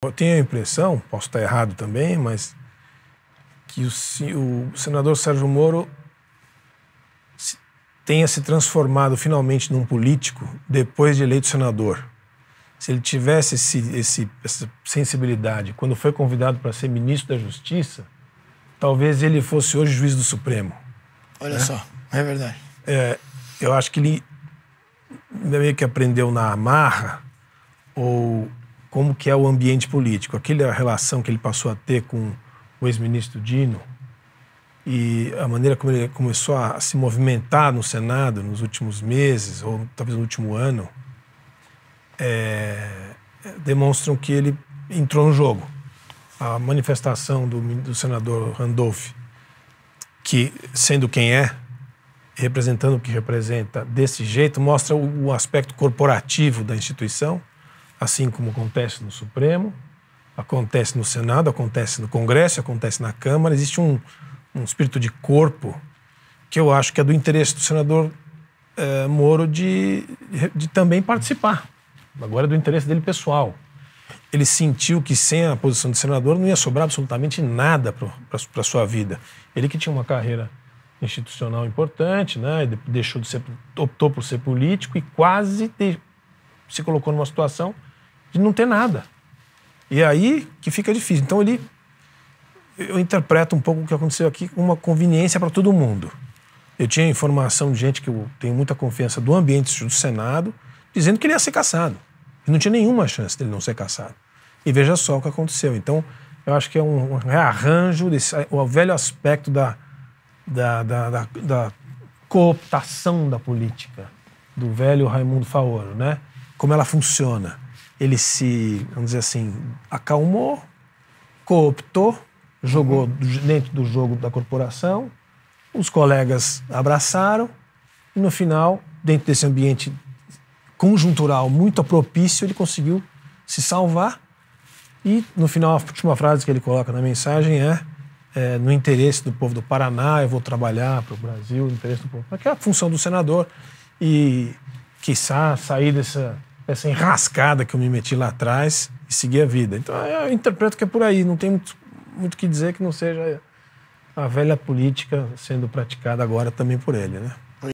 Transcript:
Eu tenho a impressão, posso estar errado também, mas que o, o senador Sérgio Moro se, tenha se transformado finalmente num político depois de eleito senador. Se ele tivesse esse, esse, essa sensibilidade quando foi convidado para ser ministro da Justiça, talvez ele fosse hoje juiz do Supremo. Olha né? só, é verdade. É, eu acho que ele meio que aprendeu na amarra ou como que é o ambiente político. Aquela relação que ele passou a ter com o ex-ministro Dino e a maneira como ele começou a se movimentar no Senado nos últimos meses, ou talvez no último ano, é, demonstram que ele entrou no jogo. A manifestação do, do senador Randolph, que, sendo quem é, representando o que representa desse jeito, mostra o, o aspecto corporativo da instituição assim como acontece no Supremo, acontece no Senado, acontece no Congresso, acontece na Câmara. Existe um, um espírito de corpo que eu acho que é do interesse do senador eh, Moro de, de, também participar. Agora é do interesse dele pessoal. Ele sentiu que sem a posição de senador não ia sobrar absolutamente nada para a sua vida. Ele que tinha uma carreira institucional importante, né? deixou de ser, optou por ser político e quase de, se colocou numa situação de não ter nada. E é aí que fica difícil. Então ele eu interpreto um pouco o que aconteceu aqui uma conveniência para todo mundo. Eu tinha informação de gente que eu tenho muita confiança do ambiente do Senado, dizendo que ele ia ser caçado. E não tinha nenhuma chance dele não ser caçado. E veja só o que aconteceu. Então, eu acho que é um, um rearranjo, desse, o velho aspecto da, da, da, da, da cooptação da política, do velho Raimundo Faoro, né? Como ela funciona ele se, vamos dizer assim, acalmou, cooptou, jogou uhum. dentro do jogo da corporação, os colegas abraçaram e no final, dentro desse ambiente conjuntural muito propício, ele conseguiu se salvar. E no final, a última frase que ele coloca na mensagem é, é no interesse do povo do Paraná, eu vou trabalhar para o Brasil, no interesse do povo. Que é a função do senador e, quiçá, sair dessa essa enrascada que eu me meti lá atrás e seguir a vida. Então eu interpreto que é por aí, não tem muito muito que dizer que não seja a velha política sendo praticada agora também por ele, né?